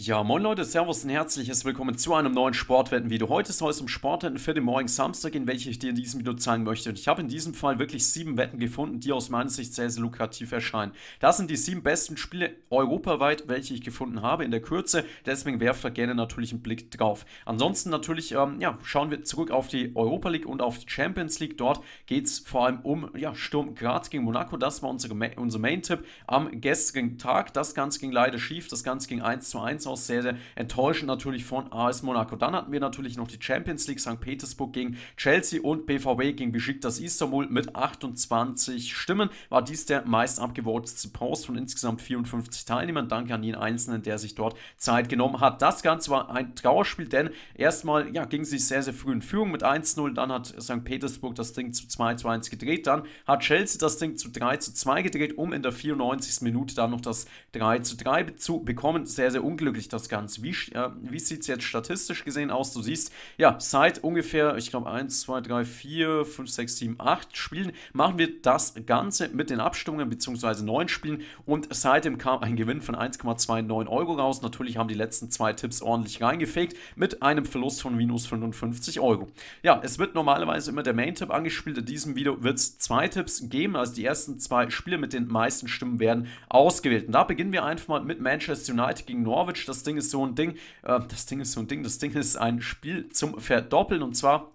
Ja, moin Leute, Servus und herzliches Willkommen zu einem neuen Sportwetten-Video. Heute soll es um Sportwetten für den morgen Samstag gehen, welche ich dir in diesem Video zeigen möchte. Und ich habe in diesem Fall wirklich sieben Wetten gefunden, die aus meiner Sicht sehr, sehr lukrativ erscheinen. Das sind die sieben besten Spiele europaweit, welche ich gefunden habe in der Kürze. Deswegen werft da gerne natürlich einen Blick drauf. Ansonsten natürlich, ähm, ja, schauen wir zurück auf die Europa League und auf die Champions League. Dort geht es vor allem um, ja, Sturm Graz gegen Monaco. Das war unsere, unser Main-Tipp am gestrigen Tag. Das Ganze ging leider schief. Das Ganze ging 1 zu 1 auch sehr, sehr enttäuschend natürlich von AS Monaco. Dann hatten wir natürlich noch die Champions League, St. Petersburg gegen Chelsea und BVB gegen das Istanbul mit 28 Stimmen. War dies der meist abgewotete Post von insgesamt 54 Teilnehmern. Danke an jeden Einzelnen, der sich dort Zeit genommen hat. Das Ganze war ein Trauerspiel, denn erstmal ja, ging sie sehr, sehr früh in Führung mit 1-0. Dann hat St. Petersburg das Ding zu 2-1 gedreht. Dann hat Chelsea das Ding zu 3-2 gedreht, um in der 94. Minute dann noch das 3-3 zu bekommen. Sehr, sehr unglücklich ermöglicht das Ganze. Wie, äh, wie sieht es jetzt statistisch gesehen aus? Du siehst, ja, seit ungefähr, ich glaube, 1, 2, 3, 4, 5, 6, 7, 8 Spielen machen wir das Ganze mit den Abstimmungen bzw. neun Spielen und seitdem kam ein Gewinn von 1,29 Euro raus. Natürlich haben die letzten zwei Tipps ordentlich reingefegt mit einem Verlust von minus 55 Euro. Ja, es wird normalerweise immer der Main-Tipp angespielt. In diesem Video wird es zwei Tipps geben, also die ersten zwei Spiele mit den meisten Stimmen werden ausgewählt. Und da beginnen wir einfach mal mit Manchester United gegen Norwich das Ding ist so ein Ding, äh, das Ding ist so ein Ding, das Ding ist ein Spiel zum Verdoppeln und zwar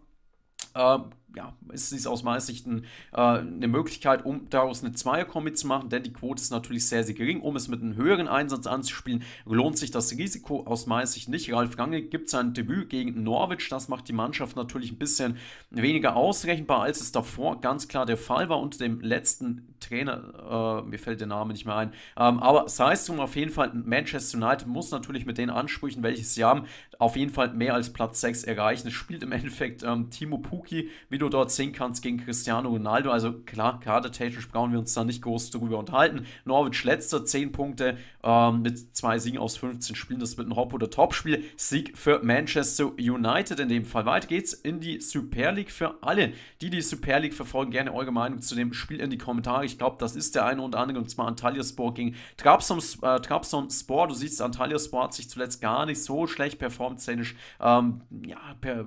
äh, ja, es aus meiner Sicht ein, äh, eine Möglichkeit, um daraus eine Zweier-Kombi zu machen, denn die Quote ist natürlich sehr, sehr gering. Um es mit einem höheren Einsatz anzuspielen, lohnt sich das Risiko aus meiner Sicht nicht. Ralf Gange gibt sein Debüt gegen Norwich, das macht die Mannschaft natürlich ein bisschen weniger ausrechenbar, als es davor ganz klar der Fall war unter dem letzten Trainer, äh, mir fällt der Name nicht mehr ein, ähm, aber sei es drum auf jeden Fall, Manchester United muss natürlich mit den Ansprüchen, welche sie haben, auf jeden Fall mehr als Platz 6 erreichen. Es spielt im Endeffekt ähm, Timo Puki, wie du dort sehen kannst, gegen Cristiano Ronaldo. Also klar, kadertechnisch brauchen wir uns da nicht groß darüber unterhalten. Norwich letzter, 10 Punkte ähm, mit zwei Siegen aus 15 Spielen. Das wird ein Hop- oder Top-Spiel. Sieg für Manchester United in dem Fall. Weiter geht's in die Super League. Für alle, die die Super League verfolgen, gerne eure Meinung zu dem Spiel in die Kommentare. Ich glaube, das ist der eine und andere, und zwar Antalya Sport gegen Trabzon, Äh, Trabzonspor. Du siehst, Antalya Sport hat sich zuletzt gar nicht so schlecht performt formtechnisch ähm, ja, per,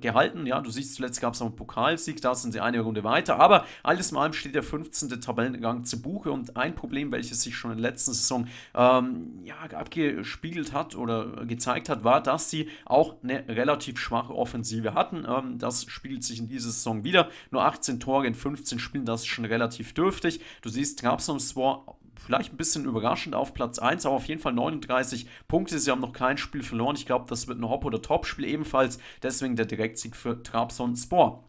gehalten. Ja, du siehst, zuletzt gab es noch einen Pokalsieg, da sind sie eine Runde weiter. Aber alles in allem steht der 15. Tabellengang zu Buche und ein Problem, welches sich schon in der letzten Saison ähm, ja, abgespiegelt hat oder gezeigt hat, war, dass sie auch eine relativ schwache Offensive hatten. Ähm, das spiegelt sich in dieser Saison wieder. Nur 18 Tore in 15 Spielen, das ist schon relativ dürftig. Du siehst, gab es noch Trabzonspor vielleicht ein bisschen überraschend auf Platz 1, aber auf jeden Fall 39 Punkte. Sie haben noch kein Spiel verloren. Ich glaube, das wird ein Hop- oder Top-Spiel ebenfalls. Deswegen der Direktsieg für Trabzonspor.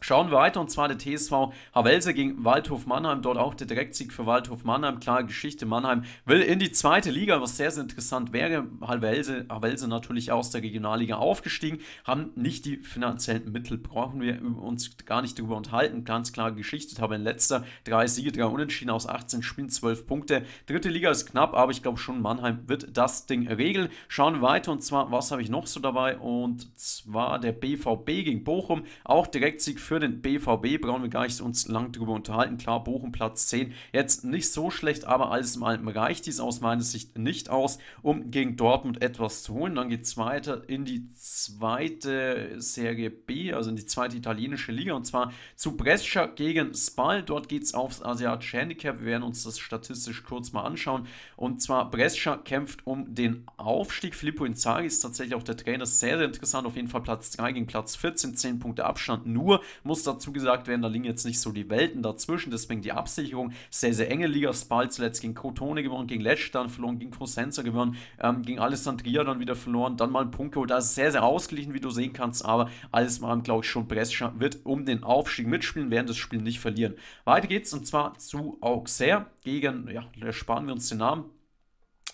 Schauen wir weiter und zwar der TSV Havelse gegen Waldhof Mannheim. Dort auch der Direktsieg für Waldhof Mannheim. Klare Geschichte. Mannheim will in die zweite Liga, was sehr, sehr interessant wäre. Havelse, Havelse natürlich aus der Regionalliga aufgestiegen, haben nicht die finanziellen Mittel. Brauchen wir uns gar nicht drüber unterhalten. Ganz klare Geschichte. Haben in letzter drei Siege, drei Unentschieden aus 18 Spielen, 12 Punkte. Dritte Liga ist knapp, aber ich glaube schon, Mannheim wird das Ding regeln. Schauen wir weiter und zwar, was habe ich noch so dabei? Und zwar der BVB gegen Bochum. Auch Direktsieg für für den BVB. Brauchen wir gar nicht uns lang drüber unterhalten. Klar, Bochum Platz 10. Jetzt nicht so schlecht, aber alles im Alpen reicht dies aus meiner Sicht nicht aus, um gegen Dortmund etwas zu holen. Dann geht es weiter in die zweite Serie B, also in die zweite italienische Liga. Und zwar zu Brescia gegen Spal. Dort geht es aufs asiatische Handicap. Wir werden uns das statistisch kurz mal anschauen. Und zwar Brescia kämpft um den Aufstieg. Filippo Inzaghi ist tatsächlich auch der Trainer. Sehr, sehr interessant. Auf jeden Fall Platz 3 gegen Platz 14. 10 Punkte Abstand nur. Muss dazu gesagt werden, da liegen jetzt nicht so die Welten dazwischen, deswegen die Absicherung. Sehr, sehr enge Liga. Spal zuletzt gegen Cotone gewonnen, gegen Lecce dann verloren, gegen Cosenza gewonnen, ähm, gegen Alessandria dann wieder verloren, dann mal ein Punkt geholt. Das ist sehr, sehr ausgeglichen, wie du sehen kannst, aber alles mal, glaube ich, schon Brescia wird um den Aufstieg mitspielen, werden das Spiel nicht verlieren. Weiter geht's und zwar zu Auxerre gegen, ja, da sparen wir uns den Namen,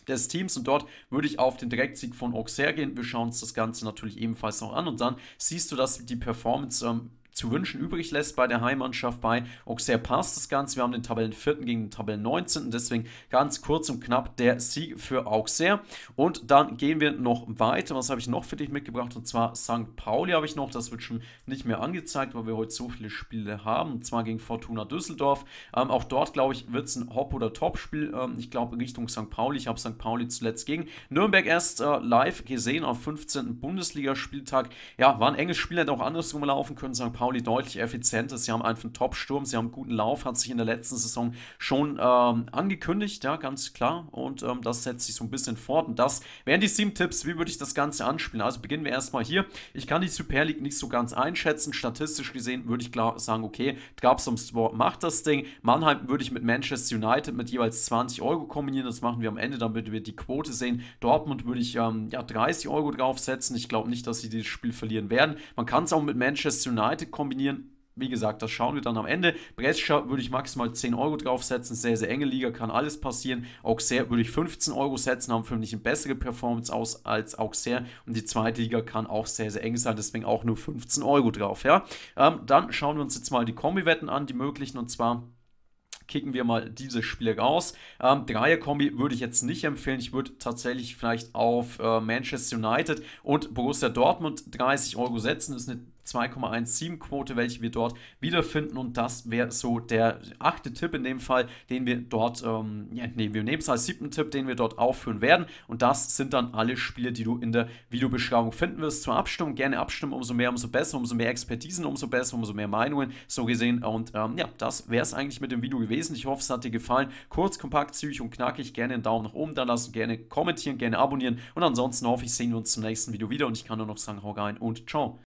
des Teams und dort würde ich auf den Direktsieg von Auxerre gehen. Wir schauen uns das Ganze natürlich ebenfalls noch an und dann siehst du, dass die Performance ähm, zu wünschen übrig lässt bei der Heimmannschaft bei Auxerre passt das Ganze. Wir haben den Tabellenvierten gegen den Tabellen 19. Deswegen ganz kurz und knapp der Sieg für Auxerre. Und dann gehen wir noch weiter. Was habe ich noch für dich mitgebracht? Und zwar St. Pauli habe ich noch. Das wird schon nicht mehr angezeigt, weil wir heute so viele Spiele haben. Und zwar gegen Fortuna Düsseldorf. Ähm, auch dort, glaube ich, wird es ein Hop- oder Top-Spiel. Ähm, ich glaube, Richtung St. Pauli. Ich habe St. Pauli zuletzt gegen Nürnberg erst äh, live gesehen am 15. Bundesligaspieltag. Ja, war ein enges Spiel, hätte auch andersrum laufen können. St. Pauli Pauli deutlich effizienter. Sie haben einfach einen Top-Sturm, sie haben einen guten Lauf, hat sich in der letzten Saison schon ähm, angekündigt, ja, ganz klar. Und ähm, das setzt sich so ein bisschen fort. Und das wären die sieben Tipps, wie würde ich das Ganze anspielen? Also beginnen wir erstmal hier. Ich kann die Super League nicht so ganz einschätzen. Statistisch gesehen würde ich klar sagen, okay, gab es ums Sport, macht das Ding. Mannheim würde ich mit Manchester United mit jeweils 20 Euro kombinieren. Das machen wir am Ende, damit wir die Quote sehen. Dortmund würde ich ähm, ja, 30 Euro draufsetzen. Ich glaube nicht, dass sie dieses Spiel verlieren werden. Man kann es auch mit Manchester United kombinieren. Wie gesagt, das schauen wir dann am Ende. Brescia würde ich maximal 10 Euro draufsetzen. Sehr, sehr enge Liga, kann alles passieren. Auxerre würde ich 15 Euro setzen, haben für mich eine bessere Performance aus als Auxerre. Und die zweite Liga kann auch sehr, sehr eng sein, deswegen auch nur 15 Euro drauf. Ja? Ähm, dann schauen wir uns jetzt mal die Kombi-Wetten an, die möglichen. Und zwar kicken wir mal diese Spiele raus. Ähm, Dreier-Kombi würde ich jetzt nicht empfehlen. Ich würde tatsächlich vielleicht auf äh, Manchester United und Borussia Dortmund 30 Euro setzen. Das ist eine 2,17-Quote, welche wir dort wiederfinden. Und das wäre so der achte Tipp in dem Fall, den wir dort, ähm, ja, nee, wir nehmen es als siebten Tipp, den wir dort aufführen werden. Und das sind dann alle Spiele, die du in der Videobeschreibung finden wirst. Zur Abstimmung gerne abstimmen, umso mehr, umso besser, umso mehr Expertisen, umso besser, umso mehr Meinungen, so gesehen. Und ähm, ja, das wäre es eigentlich mit dem Video gewesen. Ich hoffe, es hat dir gefallen. Kurz, kompakt, zügig und knackig. Gerne einen Daumen nach oben da lassen, gerne kommentieren, gerne abonnieren. Und ansonsten hoffe ich, sehen wir uns zum nächsten Video wieder. Und ich kann nur noch sagen, hau rein und ciao.